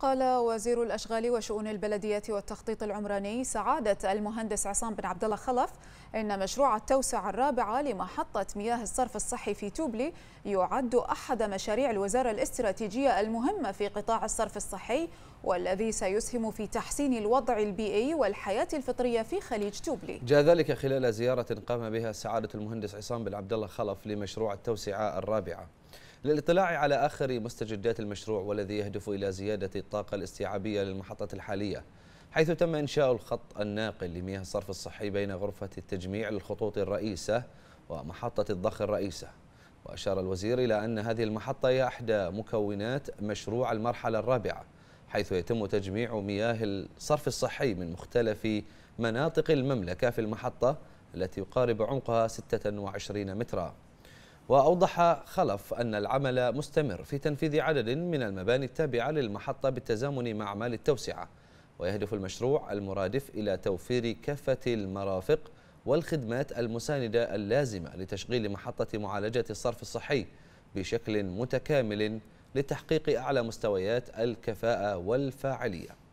قال وزير الأشغال وشؤون البلدية والتخطيط العمراني سعادة المهندس عصام بن عبد الله خلف إن مشروع التوسعة الرابعة لمحطة مياه الصرف الصحي في توبلي يعد أحد مشاريع الوزارة الاستراتيجية المهمة في قطاع الصرف الصحي والذي سيسهم في تحسين الوضع البيئي والحياة الفطرية في خليج توبلي جاء ذلك خلال زيارة قام بها سعادة المهندس عصام بن عبد الله خلف لمشروع التوسعة الرابعة للاطلاع على آخر مستجدات المشروع والذي يهدف إلى زيادة الطاقة الاستيعابية للمحطة الحالية حيث تم إنشاء الخط الناقل لمياه الصرف الصحي بين غرفة التجميع للخطوط الرئيسة ومحطة الضخ الرئيسة وأشار الوزير إلى أن هذه المحطة هي أحدى مكونات مشروع المرحلة الرابعة حيث يتم تجميع مياه الصرف الصحي من مختلف مناطق المملكة في المحطة التي يقارب عمقها 26 متراً وأوضح خلف أن العمل مستمر في تنفيذ عدد من المباني التابعة للمحطة بالتزامن مع أعمال التوسعة ويهدف المشروع المرادف إلى توفير كافة المرافق والخدمات المساندة اللازمة لتشغيل محطة معالجة الصرف الصحي بشكل متكامل لتحقيق أعلى مستويات الكفاءة والفاعلية